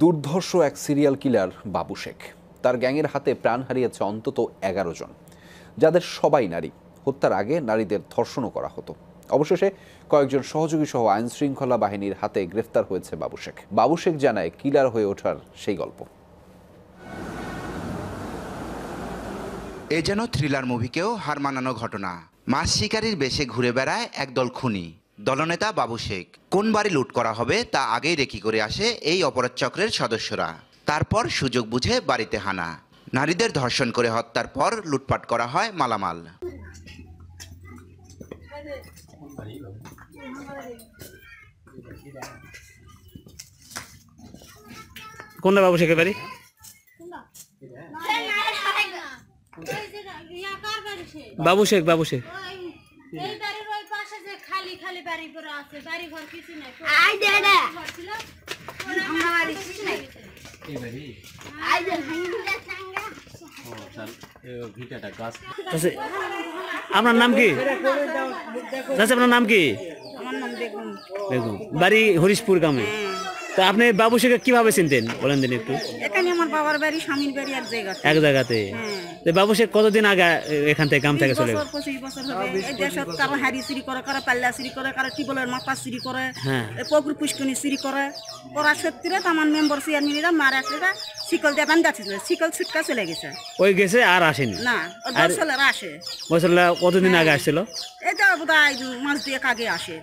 দুর্ধর্ষ এক serial killer বাবু শেখ তার গ্যাংয়ের হাতে প্রাণ হারিয়েছে অন্তত এগারো জন যাদের সবাই নারী হত্যার আগে নারীদের ধর্ষণও করা হতো অবশেষে কয়েকজন সহযোগী সহ আইন শৃঙ্খলা বাহিনীর হাতে গ্রেফতার হয়েছে বাবু শেখ বাবু শেখ জানায় কিলার হয়ে ওঠার সেই গল্প এ যেন থ্রিলার মুভিকেও হার মানানো ঘটনা মাছ শিকারীর বেশে ঘুরে বেড়ায় একদল খুনি দলনেতা বাবু শেখ কোন বাড়ি লুট করা হবে তা আগেই রেকি করে আসে এই অপরাধ চক্রের সদস্যরা তারপর সুযোগ বুঝে বাড়িতে হানা নারীদের ধর্ষণ করে হত্যার পর লুটপাট করা হয় মালামাল কোনটা বাবু শেখের বাড়ি বাবু শেখ বাবু শেখ খালি বাড়ি ঘর আছে বাড়ি ঘর কিছু নাই আপনার নাম কি আপনার নাম কি বাড়ি হরিশপুর গ্রামে হ্যাঁ। তা আপনি বাবু শেখা কিভাবে চিনতেন বলেন দিন একটু বাবার বাড়ি স্বামীর বাড়ি এক এক জায়গাতে হ্যাঁ। কতদিন আগে এখান থেকে গ্রাম থেকে চলে হ্যাঁ। আসেনি না আসে কতদিন হ্যাঁ। আগে আসছিল এটা বোধহয় দিয়ে আসে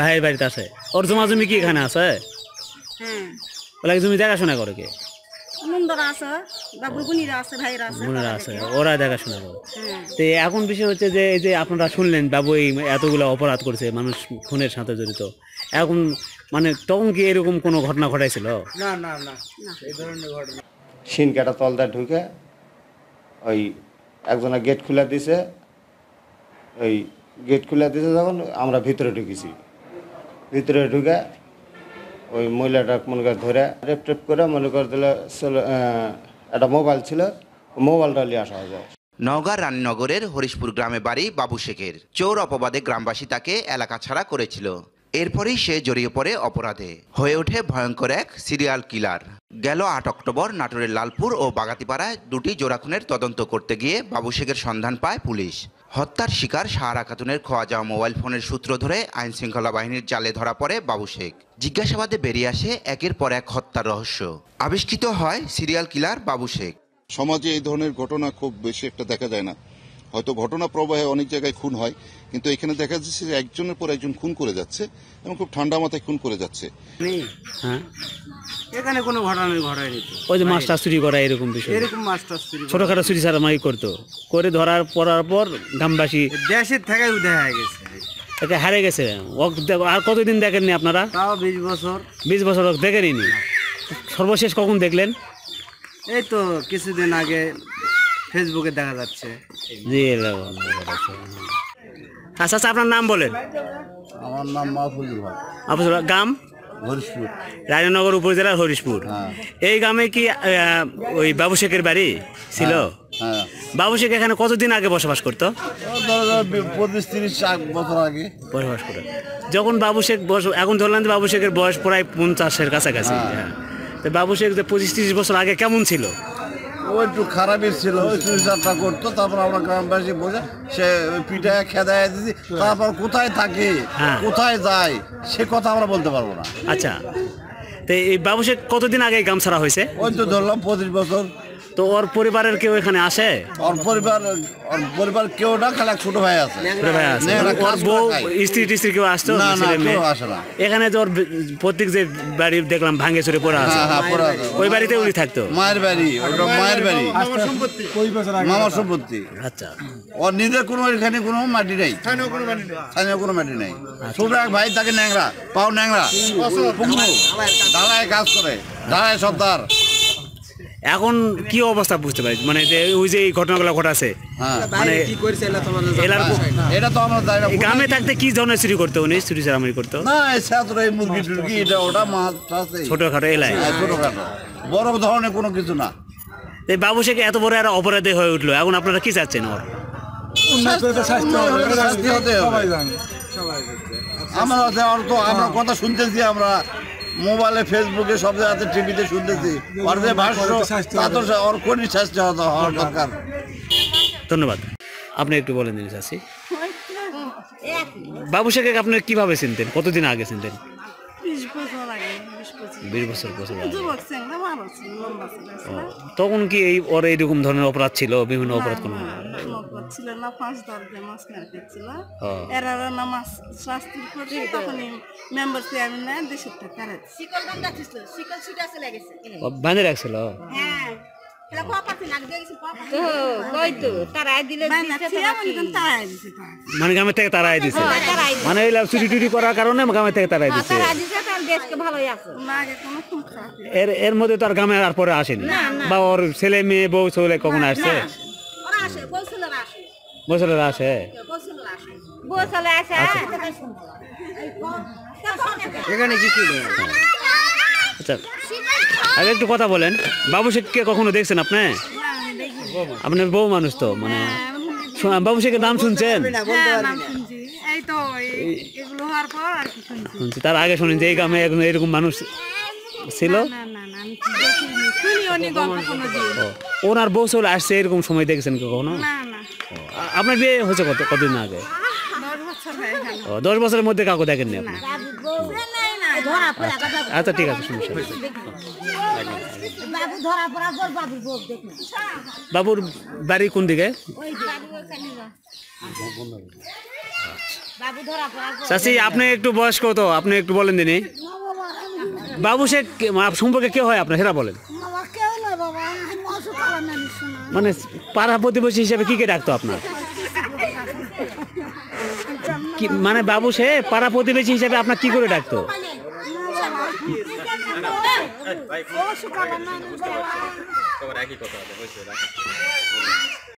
ভাইয়ের বাড়িতে আছে ওর জমা জমি কি এখানে আছে জমি দেখাশোনা করে কে নন্দরা আছে বা তো হ্যাঁ। এখন বিষয় হচ্ছে যে এই যে আপনারা শুনলেন বাবু এই এতগুলো অপরাধ করছে মানুষ খুনের সাথে জড়িত এখন মানে তখন কি এরকম কোনো ঘটনা ঘটাইছিল না না না সিন কাটা তলদা ঢুকে ওই একজনা গেট খুলে দিছে ওই গেট খুলে দিছে যখন আমরা ভিতরে ঢুকেছি ভিতরে ঢুকে ওই মহিলাটা মনে করে ধরে রেপ টেপ করে মনে কর দিলে একটা মোবাইল ছিল মোবাইলটা নিয়ে আসা যায় নওগাঁ রানীনগরের হরিশপুর গ্রামে বাড়ি বাবু শেখের চোর অপবাদে গ্রামবাসী তাকে এলাকা ছাড়া করেছিল এরপরেই সে জড়িয়ে পড়ে অপরাধে হয়ে ওঠে ভয়ঙ্কর এক সিরিয়াল কিলার গেল আট অক্টোবর নাটোরের লালপুর ও বাগাতিপাড়ায় দুটি জোড়াখুনের তদন্ত করতে গিয়ে বাবু শেখের সন্ধান পায় পুলিশ হত্যার শিকার সাহারা খাতুনের খোয়া যাওয়া মোবাইল ফোনের সূত্র ধরে আইন শৃঙ্খলা বাহিনীর জালে ধরা পড়ে বাবু শেখ জিজ্ঞাসাবাদে বেরিয়ে আসে একের পর এক হত্যার রহস্য আবিষ্কৃত হয় সিরিয়াল কিলার বাবু শেখ সমাজে এই ধরনের ঘটনা খুব বেশি একটা দেখা যায় না হয়তো ঘটনা প্রবাহে অনেক জায়গায় খুন হয় কিন্তু এখানে দেখা যাচ্ছে যে একজনের পর একজন খুন করে যাচ্ছে এবং খুব ঠান্ডা মাথায় খুন করে যাচ্ছে হ্যাঁ? এখানে কোনো ঘটনা ঘটায়নি ওই যে মাছটা চুরি করা এরকম বিষয় এরকম মাছটা চুরি ছোটখাটো চুরি সারামাই করতো করে ধরার পরার পর গ্রামবাসী দেশের থেকে দেখা গেছে এটা হারে গেছে আর কতদিন দেখেননি আপনারা তাও বিশ বছর বিশ বছর দেখেনি সর্বশেষ কখন দেখলেন এই তো কিছুদিন আগে ফেসবুকে দেখা যাচ্ছে আচ্ছা আচ্ছা আপনার নাম বলেন আমার নাম মাহফুজুল মাহফুজুল গ্রাম হরিশপুর রাজনগর উপজেলার হরিশপুর হ্যাঁ। এই গ্রামে কি ওই বাবু শেখের বাড়ি ছিল হ্যাঁ, হ্যাঁ। বাবু শেখ এখানে কতদিন আগে বসবাস করতো পঁচিশ তিরিশ বছর আগে বসবাস করে যখন বাবু শেখ এখন ধরলাম বাবু শেখের বয়স প্রায় পঞ্চাশের কাছাকাছি তো বাবু শেখ যে পঁচিশ তিরিশ বছর আগে কেমন ছিল ও একটু খারাপই ছিল ওই সুইচারটা করতো তারপর আমরা গ্রামবাসী বসে সে পিঠায় খেদায় দিদি তারপর কোথায় থাকে হ্যাঁ। কোথায় যায় সে কথা আমরা বলতে পারবো না আচ্ছা তো এই ব্যবসা কতদিন আগে গামছাড়া হয়েছে ওই তো ধরলাম পঁচিশ বছর তো ওর পরিবারের কেউ এখানে আসে ওর পরিবার ওর পরিবার কেউ না খালা ছোট ভাই আছে ভাই আছে মানে ওর বউ স্ত্রী টিস্ত্রী কেউ আসতো না না কেউ আসে না এখানে তো ওর প্রত্যেক যে বাড়ি দেখলাম ভাঙে চুরে পড়া হ্যাঁ, হ্যাঁ, আছে ওই বাড়িতে উনি থাকতো মায়ের বাড়ি ওটা মায়ের বাড়ি মামার সম্পত্তি আচ্ছা ওর নিজের কোনো এখানে কোনো মাটি নাই স্থানীয় কোনো মাটি নাই ছোট এক ভাই তাকে ন্যাংরা পাও ন্যাংরা দালায় কাজ করে দালায় সর্দার এখন কি অবস্থা বুঝতে পারি মানে যে ওই যে এই ঘটনাগুলো ঘটাছে হ্যাঁ। মানে গ্রামে থাকতে কি ধরনের চুরি করতে উনি চুরি করতো ছোটখাটো এলাই হ্যাঁ, বড় ধরনের কোনো কিছু না এই বাবু শেখ এত বড় একটা অপরাধী হয়ে উঠলো এখন আপনারা কি চাচ্ছেন ওর আমরা আমরা কথা শুনতেছি আমরা মোবাইলে ফেসবুকে সব জায়গাতে টিভিতে শুনতেছি হওয়ার দরকার ধন্যবাদ আপনি একটু বলেন হ্যাঁ। বাবু শেখ আপনি কিভাবে চিনতেন কতদিন আগে চিনতেন তখন কি এই ওর এইরকম ধরনের অপরাধ ছিল বিভিন্ন অপরাধ কোনো ছিল না পাঁচ দশ দিয়ে এরা না মাছ মেম্বার চেয়ারম্যান মানে গ্রামের থেকে হ্যাঁ, মানে হ্যাঁ, এর এর মধ্যে তো আর গ্রামে আর পরে আসেনি বা ওর ছেলে মেয়ে বউ ছেলে কখন আসছে বসলেরা আসে এখানে কিছু নেই আচ্ছা আগে একটু কথা বলেন বাবু শেখকে কখনো দেখছেন আপনি আপনার বউ মানুষ তো মানে বাবু শেখের নাম শুনছেন হ্যাঁ, হ্যাঁ, তার আগে শুনেন যে এই গ্রামে এরকম মানুষ ছিল ওনার বউ চলে আসছে এরকম সময় দেখেছেন কখনো আপনার বিয়ে হয়েছে কত কদিন আগে দশ বছরের মধ্যে কাউকে দেখেননি আপনি আচ্ছা ঠিক আছে সমস্যা বাবুর বাড়ি কোন দিকে চাষি আপনি একটু বয়স্ক তো আপনি একটু বলেন দিনি বাবু সে সম্পর্কে কে হয় আপনার সেটা বলেন মানে পাড়া প্রতিবেশী হিসেবে কি কে ডাকতো আপনার মানে বাবু সে পাড়া প্রতিবেশী হিসেবে আপনার কি করে ডাকতো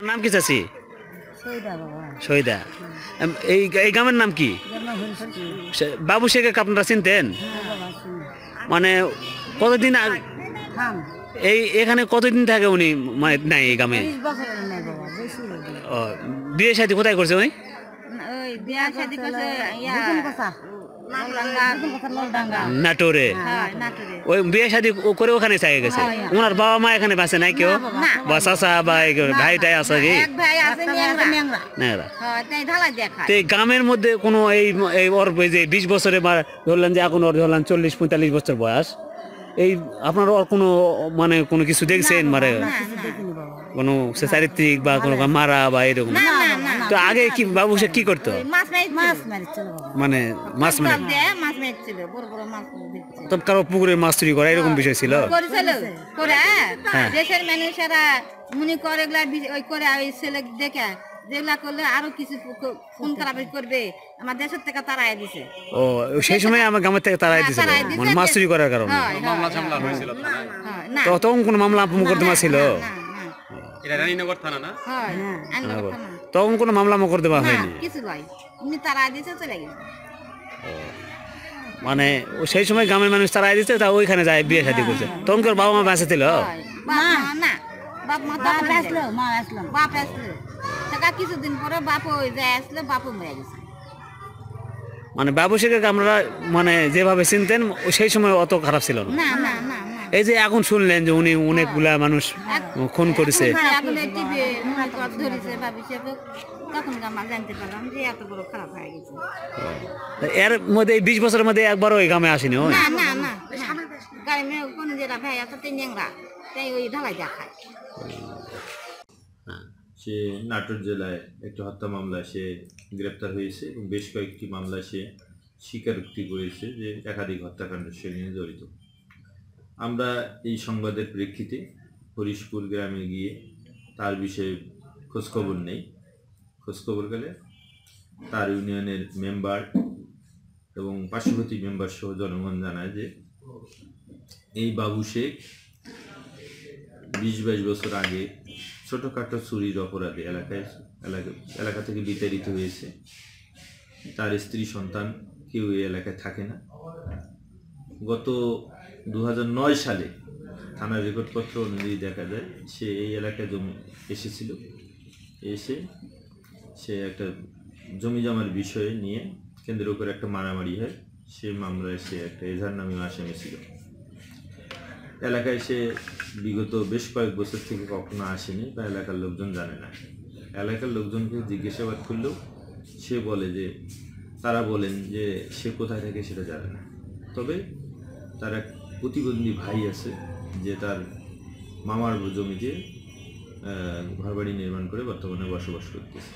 নাম কি চাষি এই এই গ্রামের নাম কি বাবু শেখকে আপনারা চিনতেন মানে কতদিন এই এখানে কতদিন থাকে উনি মানে নাই এই গ্রামে বিয়ে সাথে কোথায় করছে উনি হ্যাঁ, নাটোরে ওই বিয়ে শাদি করে ওখানে চাই গেছে হ্যাঁ, হ্যাঁ। ওনার বাবা মা এখানে বাসে নাই কেউ বা চাষা বা ভাই টাই আছে কি গ্রামের মধ্যে কোনো এই ওর যে বিশ বছরে বা ধরলেন যে এখন ওর ধরলেন চল্লিশ পঁয়তাল্লিশ বছর বয়স এই আপনার ওর কোনো মানে কোনো কিছু দেখছেন মানে কোনো চারিত্রিক বা কোনো মারা বা এরকম তো আগে কি বাবু সে কি করতো মাছ মানে মাছ মানে মাছ মারে তো কারো পুকুরে মাছ চুরি করা এরকম বিষয় ছিল করে হ্যাঁ। হ্যাঁ। দেশের মানুষেরা মনে করে ওই করে ওই ছেলে দেখে যেগুলা করলে আরো কিছু ফোন করবে আমার দেশের থেকে তারাই দিছে ও সেই সময় আমার গ্রামের থেকে তারাই হ্যাঁ, মানে দিছে মানে মাছ চুরি করার কারণে মামলা সামলা হয়েছিল তখন মামলা ছিল এটা রানীনগর থানা না হ্যাঁ রানীনগর থানা তখন কোনো মামলা মকর দেওয়া হয়নি মানে সেই সময় গ্রামের মানুষ তারাই দিচ্ছে তা ওইখানে যায় বিয়ে শাদি হ্যাঁ। করছে তখন তোর বাবা মা হ্যাঁ। বেঁচে দিল না মানে বাবু শেখাকে আমরা মানে যেভাবে চিনতেন সেই সময় অত খারাপ ছিল না এই যে এখন শুনলেন যে উনি অনেকগুলা হ্যাঁ। মানুষ খুন করেছে এর মধ্যে বিশ বছরের মধ্যে একবার ওই গ্রামে আসেনি ওই হ্যাঁ, সে নাটোর জেলায় একটি হত্যা মামলায় সে গ্রেপ্তার হয়েছে এবং বেশ কয়েকটি মামলায় সে স্বীকারোক্তি করেছে যে একাধিক হত্যাকাণ্ডের সঙ্গে জড়িত আমরা এই সংবাদের প্রেক্ষিতে হরিশপুর গ্রামে গিয়ে তার বিষয়ে খোঁজখবর নেই খোঁজখবর গেলে তার ইউনিয়নের মেম্বার এবং পার্শ্ববর্তী মেম্বার সহ জনগণ জানায় যে এই বাবু শেখ বিশ বাইশ বছর আগে ছোটোখাটো চুরির অপরাধে এলাকায় এলাকা এলাকা থেকে বিতাড়িত হয়েছে তার স্ত্রী সন্তান কেউ এই এলাকায় থাকে না গত দু সালে থানার রেকর্ডপত্র অনুযায়ী দেখা যায় সে এই এলাকায় জমি এসেছিল এসে সে একটা জমি জমার বিষয়ে নিয়ে কেন্দ্রের উপর একটা মারামারি হয় সে মামলায় সে একটা এজার নামীয় আসামি ছিল এলাকায় সে বিগত বেশ কয়েক বছর থেকে কখনো আসেনি বা এলাকার লোকজন জানে না এলাকার লোকজনকে জিজ্ঞাসাবাদ করলেও সে বলে যে তারা বলেন যে সে কোথায় থাকে সেটা জানে না তবে তারা প্রতিবন্ধী ভাই আছে যে তার মামার জমিতে ঘরবাড়ি নির্মাণ করে বর্তমানে বসবাস করতেছে